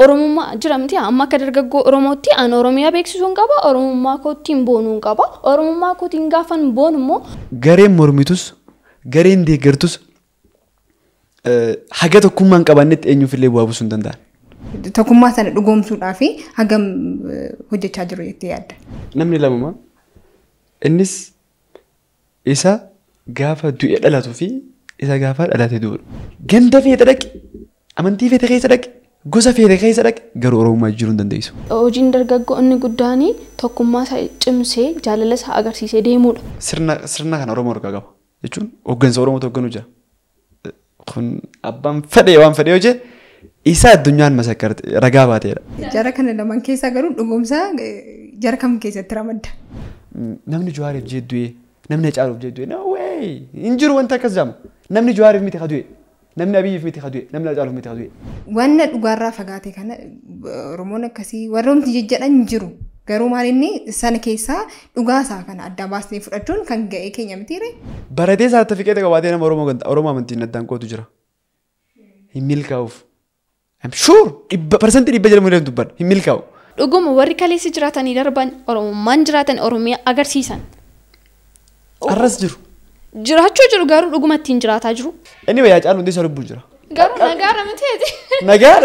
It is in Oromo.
Oromummaa jira miti amma akka dargaggoo Oromootti aan Oromiyaa beeksisuu hin qaba Oromummaa koottiin boonuu hin qaba Oromummaa kootiin gaafa hin boonu immoo. Gareen mormitus gareen deeggartus haga tokkummaa hin qabannetti eenyuufillee bu'aa buusuu hin danda'an. Tokkummaa sana dhugoomsuudhaa fi hagam hojjechaa jiru jettee yaadda. Namni lamuma innis isa gaafa du'e dhalatuu fi isa gaafa dhalatee du'udha. Ganda feete dhaqe amantii feete keessa dhaqe. gosa feete keessa dhaqe garuu Oromoo jijjiiruu hin dandeessu. Hojiin dargaggoo inni guddaan tokkummaa isaa cimsee jaalala isaa agarsiisee deemudha. Sirna sirna kana Oromoo harkaa qaba jechuun hooggansa Oromoo hoogganuu jira. Kun abbaan fedhee waan fedhee hojje isaa addunyaan masakkarte ragaa baateedha. Jara kana laman keessa garuu dhugoomsaa eh, jara kam keessatti ramadda? Namni Jawaariif jedhu'ee namni Hacaaluuf jedhu'ee hin jiru wanta akkas jedhama namni Jawaariif miti haa du'e. namni biyya fi haa du'e namni caaluuf miti haa du'e. Wanna dhugaarraa fagaate kana Oromoon akkasii warra homti jiru. Garuu maal inni sana keessaa isaa kana adda baasnee fudhachuun kan ga'e keenya mitiire. Baratee saartifikeeta qabaatee nama Oromoo ganta Oromoo amantiin addaan qootu jira. Hin milkaa'uuf. I'm sure dhibba parsantii dhibba jedhamu hin dubban hin milkaa'u. Dhuguma warri kaleessa jiraatanii darban Oromummaan jiraatan Oromiyaa agarsiisan. Arras jiru. ጅራቸው ጅሩ ጋሩ ዱጉመቲን ጅራታ ጅሩ እኔ ወያጫሉ እንዴ ሰርቡ ጅራ ጋሩ ነጋረ ምትሄድ ነጋረ